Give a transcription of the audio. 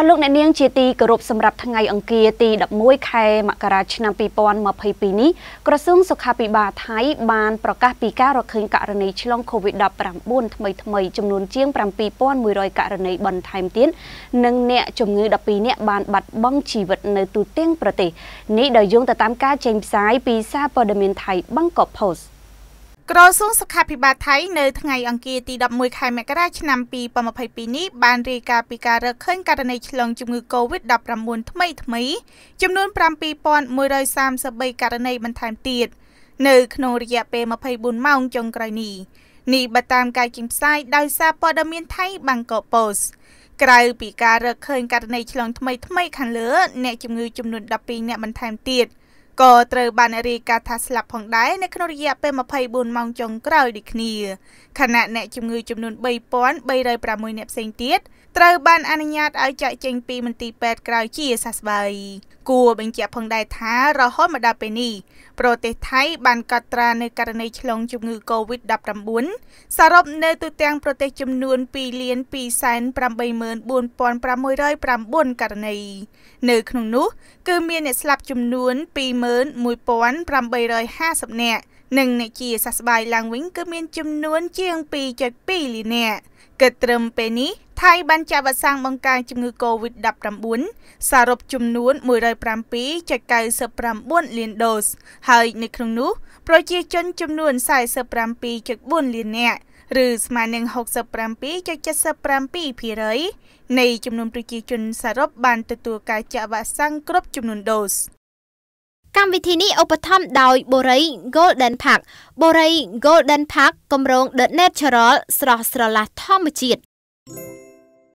អស់លោកអ្នកនាងជាទីគោរពសម្រាប់ថ្ងៃអង្គារទី11ខែមករាឆ្នាំ2022នេះក្រសួងសុខាភិបាលថៃបានប្រកាសពីការរកឃើញករណីឆ្លង COVID-19 ថ្មីថ្មីចំនួនជាង7100ករណីបន្ថែមទៀតនិងអ្នកជំងឺ12នាក់បានបាត់បង់ជីវិតនៅទូទាំងប្រទេសនេះដោយយោងទៅតាមការចេញផ្សាយពីសារព័ត៌មានថៃ Bangkok Post ក្រសួងសុខាភិបាលថៃនៅថ្ងៃអង្គារទី11ខែមករាឆ្នាំ2022នេះបានរាយការណ៍ពីការរកឃើញករណីឆ្លងជំងឺ Covid-19 ថ្មីថ្មីចំនួន7133ករណីបន្ថែមទៀតនៅក្នុងរយៈពេល24ម៉ោងចុងក្រោយនេះនេះបើតាមការចេញផ្សាយដោយសារព័ត៌មានថៃ Bangkok Post ក្រៅពីការរកឃើញករណីឆ្លងថ្មីថ្មីខាងលើអ្នកជំងឺចំនួន12អ្នកបន្ថែមទៀតគក៏ត្រូវបានរាយការណ៍ថាស្លាប់ផងដែរនៅក្នុងរយៈពេល24ម៉ោងចុងក្រោយដូចគ្នាខណៈអ្នកជំងឺចំនួន3306អ្នកផ្សេងទៀតត្រូវបានអនុញ្ញាតឲ្យចាក់ចេញពីមន្ទីរពេទ្យក្រោយជាសះស្បើយគួរបញ្ជាក់ផងដែរថារហូតមកដល់ពេលនេះប្រទេសថៃបានកត់ត្រានៅករណីឆ្លង ជំងឺ Covid-19 សរុបនៅទូទាំងប្រទេសចំនួន2,284,509ករណី នៅក្នុងនោះ គឺមានអ្នកស្លាប់ចំនួន21,850នាក់និងអ្នកជាសះស្បើយឡើងវិញ គឺមាន ចំនួន ជាង2.2លាននាក់គិតត្រឹមពេលនេះថៃបានចាក់វ៉ាក់សាំងបង្ការជំងឺ Covid-19 សរុបចំនួន107.99លានដូស ហើយនៅក្នុងនោះ ប្រជាជន ចំនួន47.4លាននាក់ឬស្មើនឹង67.77%នៃ ចំនួនប្រជាជនសរុបបានទទួលការចាក់វ៉ាក់សាំងគ្រប់ចំនួនដូស កម្មវិធីនេះឧបត្ថម្ភដោយ Borei Golden Park Borei Golden Park គម្រោង The Natural ស្រស់ស្រឡះធម្មជាតិ